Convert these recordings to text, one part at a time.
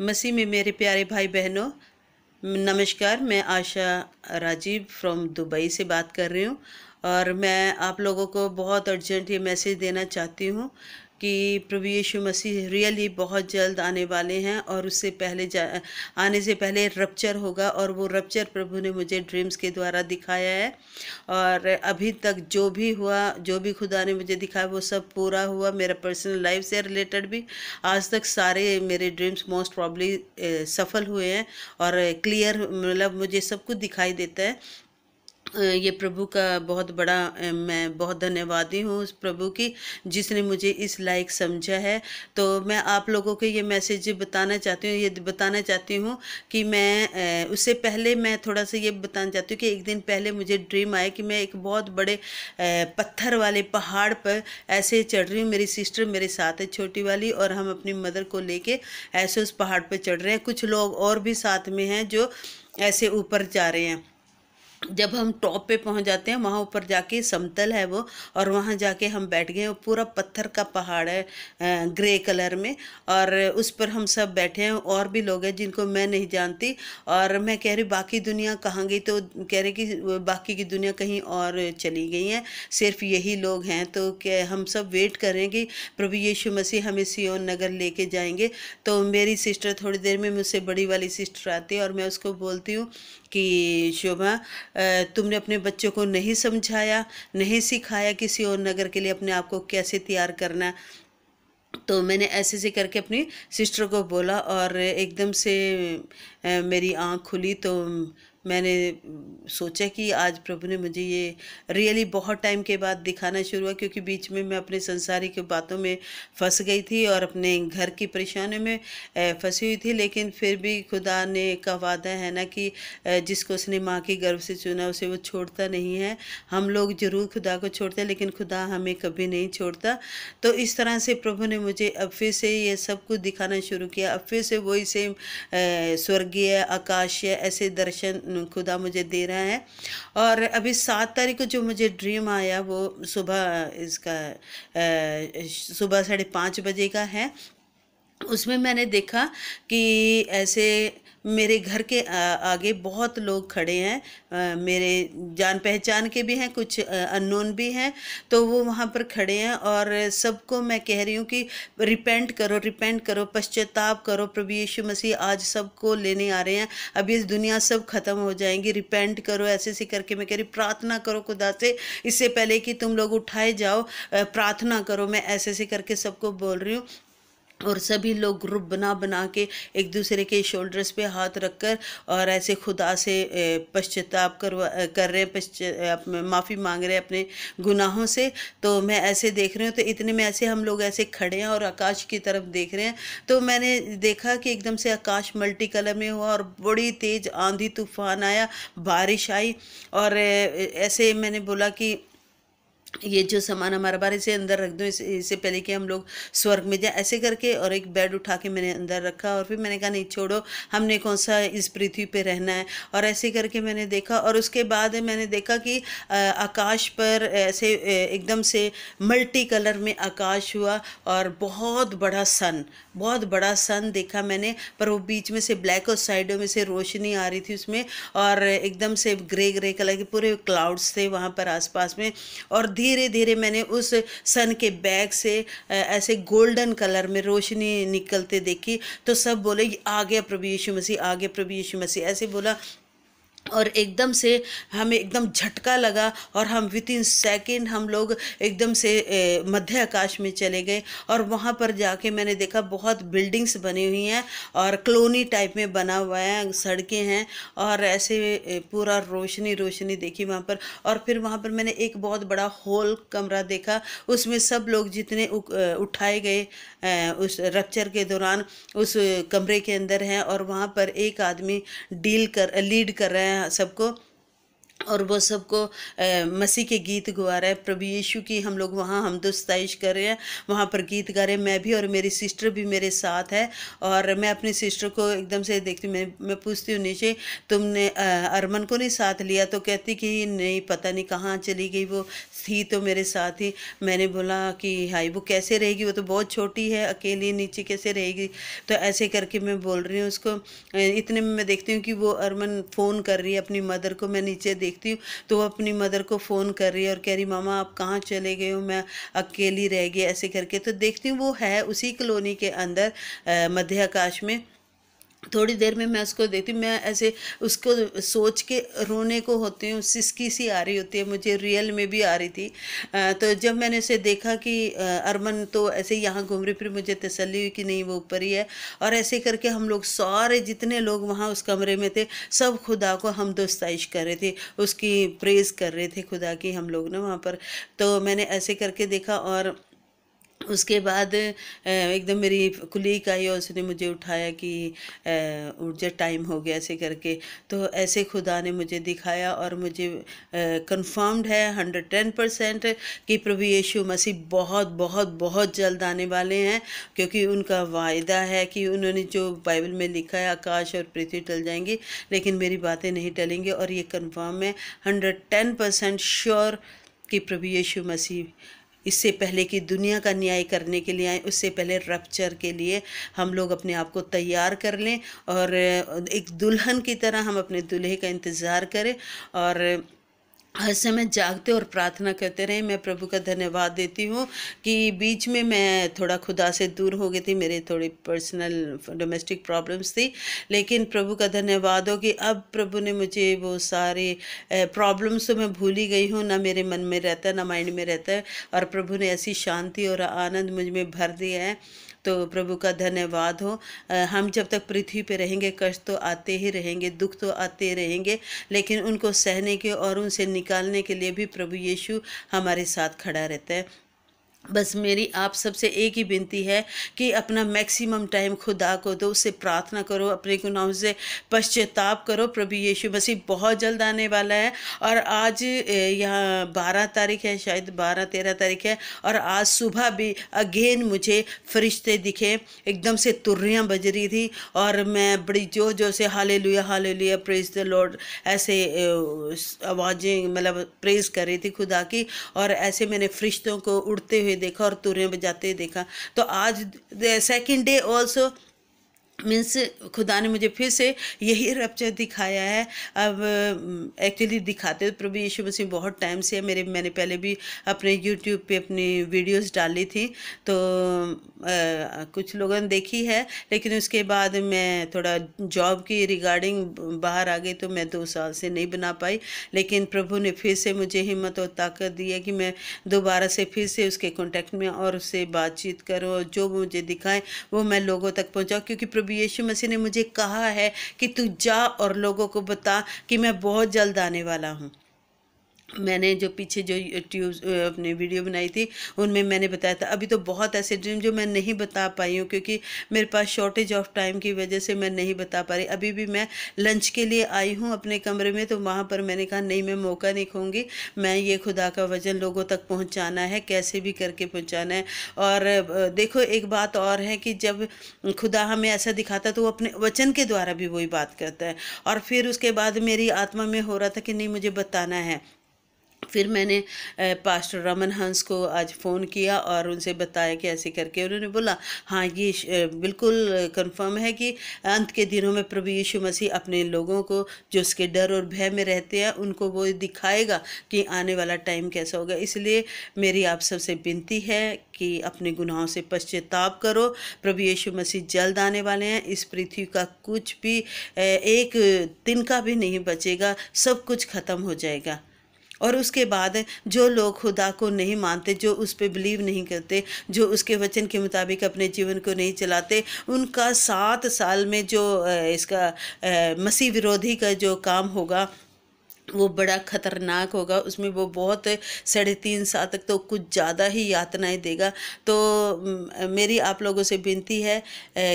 मसीह में मेरे प्यारे भाई बहनों नमस्कार मैं आशा राजीव फ्रॉम दुबई से बात कर रही हूँ और मैं आप लोगों को बहुत अर्जेंट ये मैसेज देना चाहती हूँ कि प्रभु यीशु मसीह रियली बहुत जल्द आने वाले हैं और उससे पहले जा आने से पहले रप्चर होगा और वो रप्चर प्रभु ने मुझे ड्रीम्स के द्वारा दिखाया है और अभी तक जो भी हुआ जो भी खुदा ने मुझे दिखाया वो सब पूरा हुआ मेरा पर्सनल लाइफ से रिलेटेड भी आज तक सारे मेरे ड्रीम्स मोस्ट प्रॉब्ली सफल हुए हैं और क्लियर मतलब मुझे सब कुछ दिखाई देता है ये प्रभु का बहुत बड़ा मैं बहुत धन्यवादी हूँ उस प्रभु की जिसने मुझे इस लायक समझा है तो मैं आप लोगों को ये मैसेज बताना चाहती हूँ ये बताना चाहती हूँ कि मैं उससे पहले मैं थोड़ा सा ये बताना चाहती हूँ कि एक दिन पहले मुझे ड्रीम आया कि मैं एक बहुत बड़े पत्थर वाले पहाड़ पर ऐसे चढ़ रही हूँ मेरी सिस्टर मेरे साथ है छोटी वाली और हम अपनी मदर को लेके ऐसे उस पहाड़ पर चढ़ रहे हैं कुछ लोग और भी साथ में हैं जो ऐसे ऊपर जा रहे हैं जब हम टॉप पे पहुंच जाते हैं वहाँ ऊपर जाके समतल है वो और वहाँ जाके हम बैठ गए पूरा पत्थर का पहाड़ है ग्रे कलर में और उस पर हम सब बैठे हैं और भी लोग हैं जिनको मैं नहीं जानती और मैं कह रही बाकी दुनिया कहाँ गई तो कह रहे कि बाकी की दुनिया कहीं और चली गई है सिर्फ यही लोग हैं तो क्या हम सब वेट कर रहे हैं कि प्रभु यीशु मसीह हमें सियोन नगर लेके जाएंगे तो मेरी सिस्टर थोड़ी देर में मुझसे बड़ी वाली सिस्टर आती है और मैं उसको बोलती हूँ कि शोभा तुमने अपने बच्चों को नहीं समझाया नहीं सिखाया किसी और नगर के लिए अपने आप को कैसे तैयार करना तो मैंने ऐसे से करके अपनी सिस्टर को बोला और एकदम से मेरी आँख खुली तो मैंने सोचा कि आज प्रभु ने मुझे ये रियली बहुत टाइम के बाद दिखाना शुरू हुआ क्योंकि बीच में मैं अपने संसारी की बातों में फंस गई थी और अपने घर की परेशानियों में फंसी हुई थी लेकिन फिर भी खुदा ने का वादा है ना कि जिसको उसने माँ के गर्व से चुना उसे वो छोड़ता नहीं है हम लोग ज़रूर खुदा को छोड़ते हैं लेकिन खुदा हमें कभी नहीं छोड़ता तो इस तरह से प्रभु ने मुझे अब फिर से ये सब कुछ दिखाना शुरू किया अब फिर से वही सेम स्वर्गीय आकाशीय ऐसे दर्शन खुदा मुझे दे रहा है और अभी सात तारीख को जो मुझे ड्रीम आया वो सुबह इसका सुबह साढ़े पाँच बजे का है उसमें मैंने देखा कि ऐसे मेरे घर के आगे बहुत लोग खड़े हैं मेरे जान पहचान के भी हैं कुछ अननोन भी हैं तो वो वहाँ पर खड़े हैं और सबको मैं कह रही हूँ कि रिपेंट करो रिपेंट करो पश्चाताप करो प्रभु यीशु मसीह आज सबको लेने आ रहे हैं अभी इस दुनिया सब ख़त्म हो जाएंगी रिपेंट करो ऐसे ऐसे करके मैं कह रही प्रार्थना करो खुदा से इससे पहले कि तुम लोग उठाए जाओ प्रार्थना करो मैं ऐसे ऐसे करके सबको बोल रही हूँ और सभी लोग ग्रुप बना बना के एक दूसरे के शोल्डर्स पे हाथ रख कर और ऐसे खुदा से पश्चाताप करवा कर रहे हैं पश्च माफ़ी मांग रहे हैं अपने गुनाहों से तो मैं ऐसे देख रही हूँ तो इतने में ऐसे हम लोग ऐसे खड़े हैं और आकाश की तरफ देख रहे हैं तो मैंने देखा कि एकदम से आकाश मल्टी कलर में हुआ और बड़ी तेज़ आंधी तूफान आया बारिश आई और ऐसे मैंने बोला कि ये जो सामान हमारा बार इसे अंदर रख दूँ इससे पहले कि हम लोग स्वर्ग में जाए ऐसे करके और एक बेड उठा के मैंने अंदर रखा और फिर मैंने कहा नहीं छोड़ो हमने कौन सा इस पृथ्वी पे रहना है और ऐसे करके मैंने देखा और उसके बाद मैंने देखा कि आकाश पर ऐसे एकदम से मल्टी कलर में आकाश हुआ और बहुत बड़ा सन बहुत बड़ा सन देखा मैंने पर वो बीच में से ब्लैक और साइडों में से रोशनी आ रही थी उसमें और एकदम से ग्रे ग्रे कलर के पूरे क्लाउड्स थे वहाँ पर आस में और धीरे धीरे मैंने उस सन के बैग से ऐसे गोल्डन कलर में रोशनी निकलते देखी तो सब बोले आ गया प्रभु यीशु मसीह आ गया प्रभु यीशु मसीह ऐसे बोला और एकदम से हमें एकदम झटका लगा और हम विद इन सेकेंड हम लोग एकदम से मध्य आकाश में चले गए और वहाँ पर जाके मैंने देखा बहुत बिल्डिंग्स बनी हुई हैं और क्लोनी टाइप में बना हुआ है सड़कें हैं और ऐसे पूरा रोशनी रोशनी देखी वहाँ पर और फिर वहाँ पर मैंने एक बहुत बड़ा हॉल कमरा देखा उसमें सब लोग जितने उठाए गए उस रक्चर के दौरान उस कमरे के अंदर हैं और वहाँ पर एक आदमी डील कर लीड कर रहे हैं सबको और वो सबको मसीह के गीत गवा रहा है प्रभु यीशु की हम लोग वहाँ हम तो कर रहे हैं वहाँ पर गीत गा रहे हैं मैं भी और मेरी सिस्टर भी मेरे साथ है और मैं अपनी सिस्टर को एकदम से देखती मैं मैं पूछती हूँ नीचे तुमने अरमन को नहीं साथ लिया तो कहती कि नहीं पता नहीं कहाँ चली गई वो थी तो मेरे साथ ही मैंने बोला कि हाई वो कैसे रहेगी वो तो बहुत छोटी है अकेली नीचे कैसे रहेगी तो ऐसे करके मैं बोल रही हूँ उसको इतने में मैं देखती हूँ कि वो अरमन फ़ोन कर रही है अपनी मदर को मैं नीचे देख देखती हूँ तो वो अपनी मदर को फ़ोन कर रही है और कह रही मामा आप कहाँ चले गए हो मैं अकेली रह गई ऐसे करके तो देखती हूँ वो है उसी कलोनी के अंदर मध्य आकाश में थोड़ी देर में मैं उसको देखती मैं ऐसे उसको सोच के रोने को होती हूँ सिसकी सी आ रही होती है मुझे रियल में भी आ रही थी तो जब मैंने उसे देखा कि अरमन तो ऐसे यहाँ घूम रही फिर मुझे तसल्ली हुई कि नहीं वो ऊपर ही है और ऐसे करके हम लोग सारे जितने लोग वहाँ उस कमरे में थे सब खुदा को हम दोस्ताइश कर रहे थे उसकी प्रेज़ कर रहे थे खुदा की हम लोग ना वहाँ पर तो मैंने ऐसे करके देखा और उसके बाद एकदम मेरी कुलीग आई और उसने मुझे उठाया कि उठ जा टाइम हो गया ऐसे करके तो ऐसे खुदा ने मुझे दिखाया और मुझे कंफर्म्ड है हंड्रेड टेन परसेंट कि प्रभु यीशु मसीह बहुत बहुत बहुत जल्द आने वाले हैं क्योंकि उनका वायदा है कि उन्होंने जो बाइबल में लिखा है आकाश और पृथ्वी टल जाएंगी लेकिन मेरी बातें नहीं टलेंगी और ये कन्फर्म है हंड्रेड टेन परसेंट श्योर कि प्रभु यीशु मसीह इससे पहले कि दुनिया का न्याय करने के लिए आए उससे पहले रपच्चर के लिए हम लोग अपने आप को तैयार कर लें और एक दुल्हन की तरह हम अपने दूल्हे का इंतज़ार करें और हर समय जागते और प्रार्थना करते रहे मैं प्रभु का धन्यवाद देती हूँ कि बीच में मैं थोड़ा खुदा से दूर हो गई थी मेरे थोड़ी पर्सनल डोमेस्टिक प्रॉब्लम्स थी लेकिन प्रभु का धन्यवाद हो कि अब प्रभु ने मुझे वो सारे प्रॉब्लम्स तो मैं भूल ही गई हूँ ना मेरे मन में रहता है ना माइंड में रहता है और प्रभु ने ऐसी शांति और आनंद मुझ में भर दिया है तो प्रभु का धन्यवाद हो हम जब तक पृथ्वी पे रहेंगे कष्ट तो आते ही रहेंगे दुख तो आते ही रहेंगे लेकिन उनको सहने के और उनसे निकालने के लिए भी प्रभु यीशु हमारे साथ खड़ा रहता है बस मेरी आप सबसे एक ही विनती है कि अपना मैक्सिमम टाइम खुदा को दो उससे प्रार्थना करो अपने गुनाहों से पश्चाताप करो प्रभु यीशु मसीह बहुत जल्द आने वाला है और आज यहाँ बारह तारीख है शायद बारह तेरह तारीख है और आज सुबह भी अगेन मुझे फरिश्ते दिखे एकदम से तुर्रियाँ बज रही थी और मैं बड़ी जोर जोर से हाले लुया हाले लुया प्रेज द लॉर्ड ऐसे आवाज़ें मतलब प्रेज कर रही थी खुदा की और ऐसे मैंने फरिश्तों को उड़ते हुए देखा और तुरें बजाते देखा तो आज सेकेंड डे ऑल्सो मीन्स खुदा ने मुझे फिर से यही रपचर दिखाया है अब एक्चुअली दिखाते प्रभु यीशु मसीह बहुत टाइम से मेरे मैंने पहले भी अपने यूट्यूब पे अपनी वीडियोस डाली थी तो आ, कुछ लोगों ने देखी है लेकिन उसके बाद मैं थोड़ा जॉब की रिगार्डिंग बाहर आ गई तो मैं दो साल से नहीं बना पाई लेकिन प्रभु ने फिर से मुझे हिम्मत और ताकत दी है कि मैं दोबारा से फिर से उसके कॉन्टेक्ट में और उससे बातचीत करूँ और जो मुझे दिखाएँ वो मैं लोगों तक पहुँचाऊँ क्योंकि प्रभु यीशु मसीह ने मुझे कहा है कि तू जा और लोगों को बता कि मैं बहुत जल्द आने वाला हूँ मैंने जो पीछे जो ट्यूब अपने वीडियो बनाई थी उनमें मैंने बताया था अभी तो बहुत ऐसे ड्रीम जो मैं नहीं बता पाई हूँ क्योंकि मेरे पास शॉर्टेज ऑफ टाइम की वजह से मैं नहीं बता पा रही अभी भी मैं लंच के लिए आई हूँ अपने कमरे में तो वहाँ पर मैंने कहा नहीं मैं मौका नहीं खोऊँगी मैं ये खुदा का वजन लोगों तक पहुँचाना है कैसे भी करके पहुँचाना है और देखो एक बात और है कि जब खुदा हमें ऐसा दिखाता तो वो अपने वचन के द्वारा भी वही बात करता है और फिर उसके बाद मेरी आत्मा में हो रहा था कि नहीं मुझे बताना है फिर मैंने पास्टर रमन हंस को आज फ़ोन किया और उनसे बताया कि ऐसे करके उन्होंने बोला हाँ ये बिल्कुल कंफर्म है कि अंत के दिनों में प्रभु यीशु मसीह अपने लोगों को जो उसके डर और भय में रहते हैं उनको वो दिखाएगा कि आने वाला टाइम कैसा होगा इसलिए मेरी आप सबसे विनती है कि अपने गुनाहों से पश्चाताप करो प्रभु यीशु मसीह जल्द आने वाले हैं इस पृथ्वी का कुछ भी एक दिन का भी नहीं बचेगा सब कुछ ख़त्म हो जाएगा और उसके बाद जो लोग खुदा को नहीं मानते जो उस पर बिलीव नहीं करते जो उसके वचन के मुताबिक अपने जीवन को नहीं चलाते उनका सात साल में जो इसका मसीह विरोधी का जो काम होगा वो बड़ा ख़तरनाक होगा उसमें वो बहुत साढ़े तीन साल तक तो कुछ ज़्यादा ही यातनाएं देगा तो मेरी आप लोगों से विनती है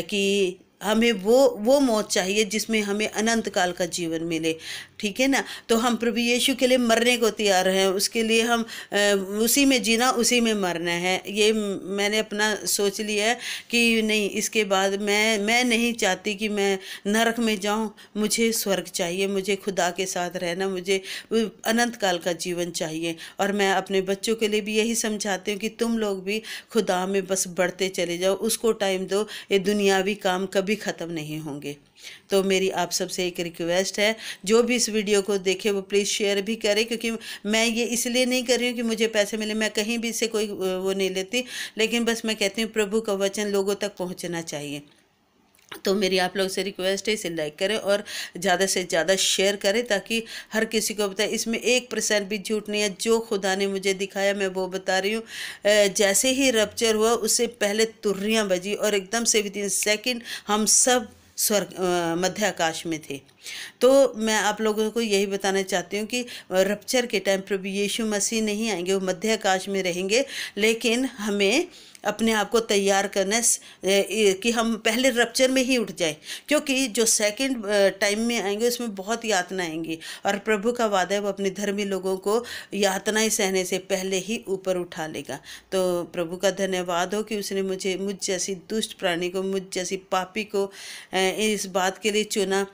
कि हमें वो वो मौत चाहिए जिसमें हमें अनंत काल का जीवन मिले ठीक है ना तो हम प्रभु यीशु के लिए मरने को तैयार हैं उसके लिए हम उसी में जीना उसी में मरना है ये मैंने अपना सोच लिया है कि नहीं इसके बाद मैं मैं नहीं चाहती कि मैं नरक में जाऊं मुझे स्वर्ग चाहिए मुझे खुदा के साथ रहना मुझे अनंत काल का जीवन चाहिए और मैं अपने बच्चों के लिए भी यही समझाती हूँ कि तुम लोग भी खुदा में बस बढ़ते चले जाओ उसको टाइम दो ये दुनियावी काम कभी ख़त्म नहीं होंगे तो मेरी आप सबसे एक रिक्वेस्ट है जो भी इस वीडियो को देखे वो प्लीज़ शेयर भी करें क्योंकि मैं ये इसलिए नहीं कर रही हूँ कि मुझे पैसे मिले मैं कहीं भी इससे कोई वो नहीं लेती लेकिन बस मैं कहती हूँ प्रभु का वचन लोगों तक पहुँचना चाहिए तो मेरी आप लोग से रिक्वेस्ट है इसे लाइक करें और ज़्यादा से ज़्यादा शेयर करें ताकि हर किसी को बताए इसमें एक परसेंट भी झूठ नहीं है जो खुदा ने मुझे दिखाया मैं वो बता रही हूँ जैसे ही रपच्चर हुआ उससे पहले तुर्रियाँ बजी और एकदम से विद इन सेकेंड हम सब स्वर्ग मध्य आकाश में थे तो मैं आप लोगों को यही बताना चाहती हूँ कि रपच्चर के टाइम प्रभु यीशु मसीह नहीं आएंगे वो मध्य आकाश में रहेंगे लेकिन हमें अपने आप को तैयार करने कि हम पहले रप्चर में ही उठ जाए क्योंकि जो सेकंड टाइम में आएंगे उसमें बहुत यातना आएंगी और प्रभु का वादा है वो अपने धर्मी लोगों को यातनाएं सहने से पहले ही ऊपर उठा लेगा तो प्रभु का धन्यवाद हो कि उसने मुझे मुझ जैसी दुष्ट प्राणी को मुझ जैसी पापी को इस बात के लिए चुना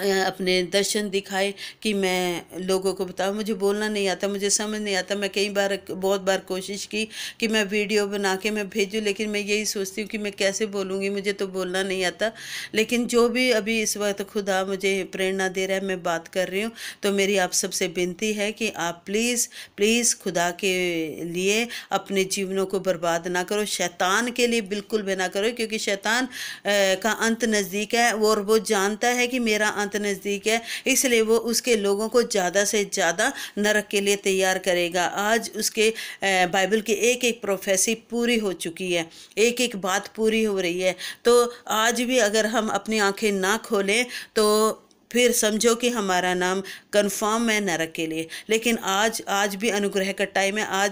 अपने दर्शन दिखाए कि मैं लोगों को बताऊँ मुझे बोलना नहीं आता मुझे समझ नहीं आता मैं कई बार बहुत बार कोशिश की कि मैं वीडियो बना के मैं भेजूँ लेकिन मैं यही सोचती हूँ कि मैं कैसे बोलूँगी मुझे तो बोलना नहीं आता लेकिन जो भी अभी इस वक्त खुदा मुझे प्रेरणा दे रहा है मैं बात कर रही हूँ तो मेरी आप सबसे विनती है कि आप प्लीज़ प्लीज़ खुदा के लिए अपने जीवनों को बर्बाद ना करो शैतान के लिए बिल्कुल भी ना करो क्योंकि शैतान का अंत नज़दीक है और वो जानता है कि मेरा अंत नज़दीक है इसलिए वो उसके लोगों को ज़्यादा से ज़्यादा नरक के लिए तैयार करेगा आज उसके बाइबल की एक एक प्रोफेसी पूरी हो चुकी है एक एक बात पूरी हो रही है तो आज भी अगर हम अपनी आंखें ना खोलें तो फिर समझो कि हमारा नाम कन्फर्म है नरक के लिए लेकिन आज आज भी अनुग्रह का टाइम है आज